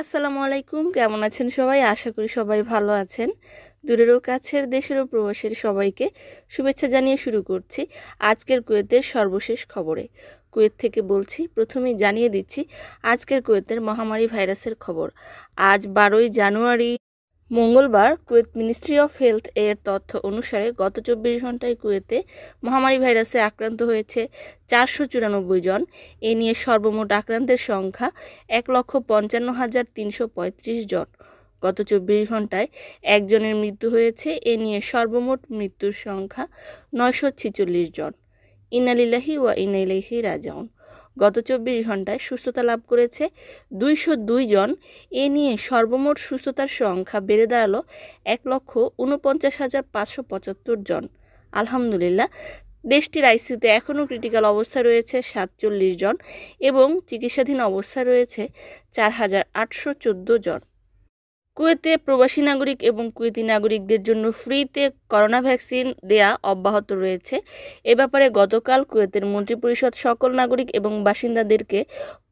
আসসালামু আলাইকুম কেমন আছেন সবাই আশা করি সবাই ভালো আছেন দূরেরও কাছের দেশেরও প্রবাসের সবাইকে শুভেচ্ছা জানিয়ে শুরু করছি আজকের কুয়েতের সর্বশেষ খবরে কুয়েত থেকে বলছি প্রথমেই জানিয়ে দিচ্ছি আজকের কুয়েতের মহামারী ভাইরাসের খবর আজ বারোই জানুয়ারি মঙ্গলবার কুয়েত মিনিস্ট্রি অফ হেলথ এর তথ্য অনুসারে গত চব্বিশ ঘন্টায় কুয়েতে মহামারী ভাইরাসে আক্রান্ত হয়েছে চারশো চুরানব্বই জন এ নিয়ে সর্বমোট আক্রান্তের সংখ্যা এক লক্ষ পঞ্চান্ন হাজার তিনশো পঁয়ত্রিশ জন গত চব্বিশ ঘন্টায় একজনের মৃত্যু হয়েছে এ নিয়ে সর্বমোট মৃত্যুর সংখ্যা নয়শো ছেচল্লিশ জন ইনালিল্লাহি ওয়া ইনাইলাহি রাজাউন গত চব্বিশ ঘন্টায় সুস্থতা লাভ করেছে দুইশো জন এ নিয়ে সর্বমোট সুস্থতার সংখ্যা বেড়ে দাঁড়ালো এক লক্ষ উনপঞ্চাশ হাজার পাঁচশো পঁচাত্তর জন আলহামদুলিল্লাহ দেশটির আইসিউতে এখনও ক্রিটিক্যাল অবস্থা রয়েছে সাতচল্লিশ জন এবং চিকিৎসাধীন অবস্থা রয়েছে চার হাজার আটশো জন কুয়েতে প্রবাসী নাগরিক এবং কুয়েতি নাগরিকদের জন্য ফ্রিতে করোনা ভ্যাকসিন দেয়া অব্যাহত রয়েছে এ ব্যাপারে গতকাল কুয়েতের মন্ত্রিপরিষদ সকল নাগরিক এবং বাসিন্দাদেরকে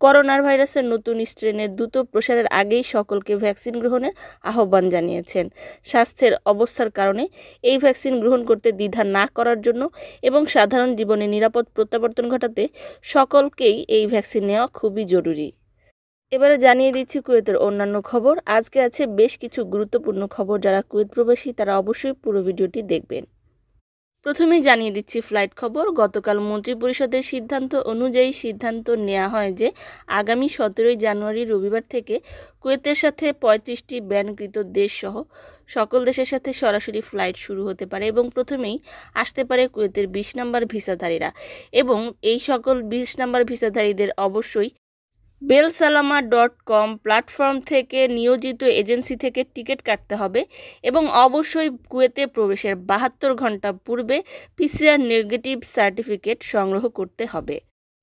করোনার ভাইরাসের নতুন স্ট্রেনের দ্রুত প্রসারের আগেই সকলকে ভ্যাকসিন গ্রহণের আহ্বান জানিয়েছেন স্বাস্থ্যের অবস্থার কারণে এই ভ্যাকসিন গ্রহণ করতে দ্বিধা না করার জন্য এবং সাধারণ জীবনে নিরাপদ প্রত্যাবর্তন ঘটাতে সকলকেই এই ভ্যাকসিন নেওয়া খুবই জরুরি এবারে জানিয়ে দিচ্ছি কুয়েতের অন্যান্য খবর আজকে আছে বেশ কিছু গুরুত্বপূর্ণ খবর যারা কুয়েত প্রবাসী তারা অবশ্যই পুরো ভিডিওটি দেখবেন প্রথমেই জানিয়ে দিচ্ছি ফ্লাইট খবর গতকাল মন্ত্রিপরিষদের সিদ্ধান্ত অনুযায়ী সিদ্ধান্ত নেওয়া হয় যে আগামী সতেরোই জানুয়ারি রবিবার থেকে কুয়েতের সাথে পঁয়ত্রিশটি ব্যানকৃত দেশসহ সকল দেশের সাথে সরাসরি ফ্লাইট শুরু হতে পারে এবং প্রথমেই আসতে পারে কুয়েতের বিশ নাম্বার ভিসাধারীরা এবং এই সকল বিশ নাম্বার ভিসাধারীদের অবশ্যই বেলসালামা ডট কম প্ল্যাটফর্ম থেকে নিয়োজিত এজেন্সি থেকে টিকিট কাটতে হবে এবং অবশ্যই কুয়েতে প্রবেশের বাহাত্তর ঘন্টা পূর্বে পিসিআর নেগেটিভ সার্টিফিকেট সংগ্রহ করতে হবে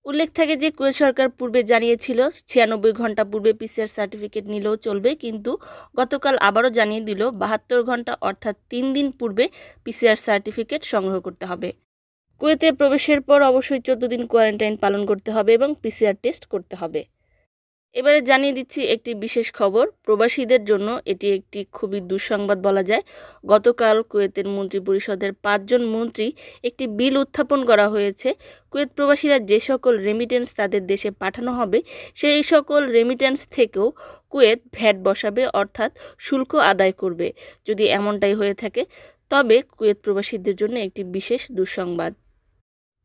উল্লেখ থাকে যে কুয়েত সরকার পূর্বে জানিয়েছিল ছিয়ানব্বই ঘন্টা পূর্বে পিসিআর সার্টিফিকেট নিলেও চলবে কিন্তু গতকাল আবারও জানিয়ে দিল বাহাত্তর ঘন্টা অর্থাৎ তিন দিন পূর্বে পিসিআর সার্টিফিকেট সংগ্রহ করতে হবে কুয়েতে প্রবেশের পর অবশ্যই চোদ্দ দিন কোয়ারেন্টাইন পালন করতে হবে এবং পিসিআর টেস্ট করতে হবে এবারে জানিয়ে দিচ্ছি একটি বিশেষ খবর প্রবাসীদের জন্য এটি একটি খুবই দুঃসংবাদ বলা যায় গতকাল কুয়েতের মন্ত্রী পরিষদের পাঁচজন মন্ত্রী একটি বিল উত্থাপন করা হয়েছে কুয়েত প্রবাসীরা যে সকল রেমিটেন্স তাদের দেশে পাঠানো হবে সেই সকল রেমিটেন্স থেকেও কুয়েত ভ্যাট বসাবে অর্থাৎ শুল্ক আদায় করবে যদি এমনটাই হয়ে থাকে তবে কুয়েত প্রবাসীদের জন্য একটি বিশেষ দুঃসংবাদ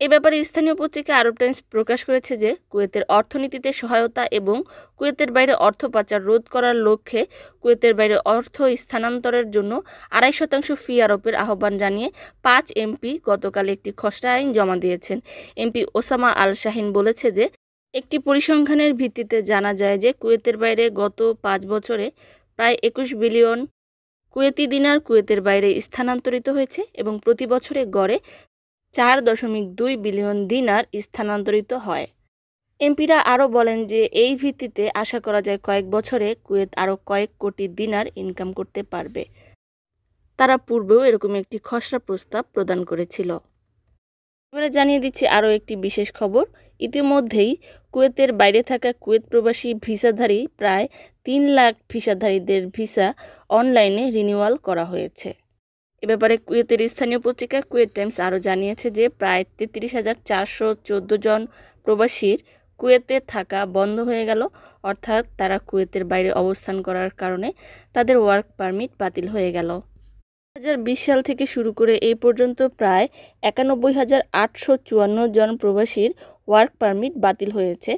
এ ব্যাপারে স্থানীয় পত্রিকা আরব টাইমস প্রকাশ করেছে যে কুয়েতের অর্থনীতিতে সহায়তা এবং কুয়েতের বাইরে অর্থ পাচার রোধ করার লক্ষ্যে কুয়েতের বাইরে অর্থ স্থানান্তরের জন্য আড়াই শতাংশ ফি আরোপের আহ্বান জানিয়ে পাঁচ এমপি গতকাল একটি খসড়া আইন জমা দিয়েছেন এমপি ওসামা আল শাহিন বলেছে যে একটি পরিসংখ্যানের ভিত্তিতে জানা যায় যে কুয়েতের বাইরে গত পাঁচ বছরে প্রায় একুশ বিলিয়ন কুয়েতি দিনার কুয়েতের বাইরে স্থানান্তরিত হয়েছে এবং প্রতি বছরে গড়ে চার দশমিক দুই বিলিয়ন দিনার স্থানান্তরিত হয় এমপিরা আরও বলেন যে এই ভিত্তিতে আশা করা যায় কয়েক বছরে কুয়েত আরও কয়েক কোটি দিনার ইনকাম করতে পারবে তারা পূর্বেও এরকম একটি খসড়া প্রস্তাব প্রদান করেছিল এবারে জানিয়ে দিচ্ছি আরও একটি বিশেষ খবর ইতিমধ্যেই কুয়েতের বাইরে থাকা কুয়েত প্রবাসী ভিসাধারী প্রায় তিন লাখ ভিসাধারীদের ভিসা অনলাইনে রিনিউয়াল করা হয়েছে এ ব্যাপারে কুয়েতের স্থানীয় পত্রিকা কুয়েত টাইমস আরও জানিয়েছে যে প্রায় তেত্রিশ হাজার চারশো চোদ্দো জন প্রবাসীর কুয়েতে থাকা বন্ধ হয়ে গেল অর্থাৎ তারা কুয়েতের বাইরে অবস্থান করার কারণে তাদের ওয়ার্ক পারমিট বাতিল হয়ে গেল দু সাল থেকে শুরু করে এই পর্যন্ত প্রায় একানব্বই হাজার আটশো চুয়ান্ন জন প্রবাসীর ওয়ার্ক পারমিট বাতিল হয়েছে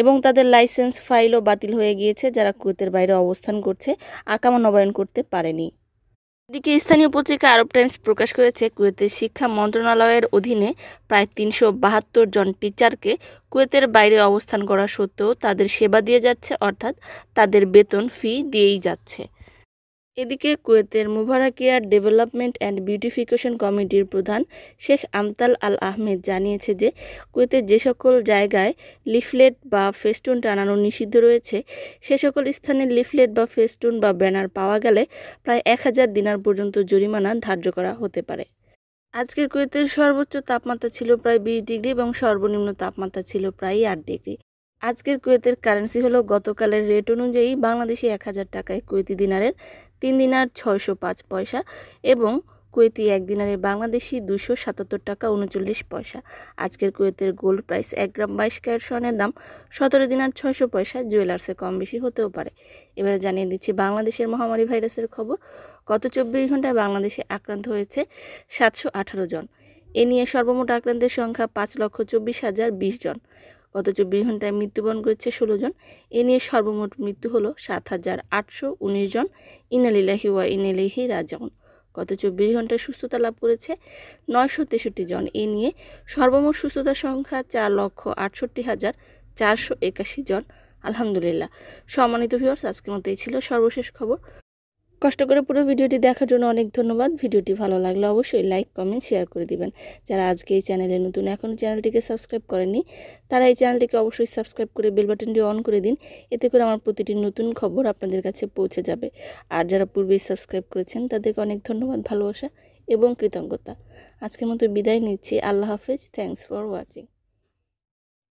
এবং তাদের লাইসেন্স ফাইলও বাতিল হয়ে গিয়েছে যারা কুয়েতের বাইরে অবস্থান করছে আকামা নবায়ন করতে পারেনি এদিকে স্থানীয় পত্রিকা আরব টাইমস প্রকাশ করেছে কুয়েতের শিক্ষা মন্ত্রণালয়ের অধীনে প্রায় তিনশো বাহাত্তর জন টিচারকে কুয়েতের বাইরে অবস্থান করা সত্ত্বেও তাদের সেবা দিয়ে যাচ্ছে অর্থাৎ তাদের বেতন ফি দিয়েই যাচ্ছে এদিকে কুয়েতের মুভারাকিয়া ডেভেলপমেন্ট অ্যান্ড বিউটিফিকেশন কমিটির প্রধান শেখ আমতাল আল আহমেদ জানিয়েছে যে কুয়েতের যে সকল জায়গায় লিফলেট বা ফেস্টুন টানানো নিষিদ্ধ রয়েছে সে সকল স্থানে লিফলেট বা ফেস্টুন বা ব্যানার পাওয়া গেলে প্রায় এক হাজার দিনার পর্যন্ত জরিমানা ধার্য করা হতে পারে আজকের কুয়েতের সর্বোচ্চ তাপমাত্রা ছিল প্রায় বিশ ডিগ্রি এবং সর্বনিম্ন তাপমাত্রা ছিল প্রায় আট ডিগ্রি আজকের কুয়েতের কারেন্সি হলো গতকালের রেট অনুযায়ী বাংলাদেশি এক হাজার টাকায় কুয়েতি দিনারের তিন দিনার ছয়শো পাঁচ পয়সা এবং কুয়েতি এক দিনারে বাংলাদেশি দুশো সাতাত্তর টাকা উনচল্লিশ পয়সা আজকের কুয়েতের গোল্ড প্রাইস এক গ্রাম বাইশ ক্যারেট স্বর্ণের দাম সতেরো দিনার ছয়শো পয়সা জুয়েলার্সে কম বেশি হতেও পারে এবারে জানিয়ে দিচ্ছি বাংলাদেশের মহামারী ভাইরাসের খবর গত চব্বিশ ঘন্টায় বাংলাদেশে আক্রান্ত হয়েছে সাতশো আঠারো জন এ নিয়ে সর্বমোট আক্রান্তের সংখ্যা পাঁচ লক্ষ চব্বিশ হাজার বিশ জন গত চব্বিশ ঘন্টায় মৃত্যুবরণ করেছে ষোলো জন এ নিয়ে সর্বমোট মৃত্যু হলো সাত হাজার আটশো উনিশ জন ইনালিলাহি ওয়া ইনালিহি রাজাউন গত চব্বিশ ঘন্টায় সুস্থতা লাভ করেছে নয়শো তেষট্টি জন এ নিয়ে সর্বমোট সুস্থতার সংখ্যা চার লক্ষ আটষট্টি হাজার চারশো একাশি জন আলহামদুলিল্লাহ সম্মানিত ভিউয়ার্স আজকের মতো এই ছিল সর্বশেষ খবর কষ্ট করে পুরো ভিডিওটি দেখার জন্য অনেক ধন্যবাদ ভিডিওটি ভালো লাগলে অবশ্যই লাইক কমেন্ট শেয়ার করে দিবেন যারা আজকে এই চ্যানেলে নতুন এখনও চ্যানেলটিকে সাবস্ক্রাইব করেননি তারা এই চ্যানেলটিকে অবশ্যই সাবস্ক্রাইব করে বেল বাটনটি অন করে দিন এতে করে আমার প্রতিটি নতুন খবর আপনাদের কাছে পৌঁছে যাবে আর যারা পূর্বেই সাবস্ক্রাইব করেছেন তাদেরকে অনেক ধন্যবাদ ভালোবাসা এবং কৃতজ্ঞতা আজকের মতো বিদায় নিচ্ছি আল্লাহ হাফেজ থ্যাংকস ফর ওয়াচিং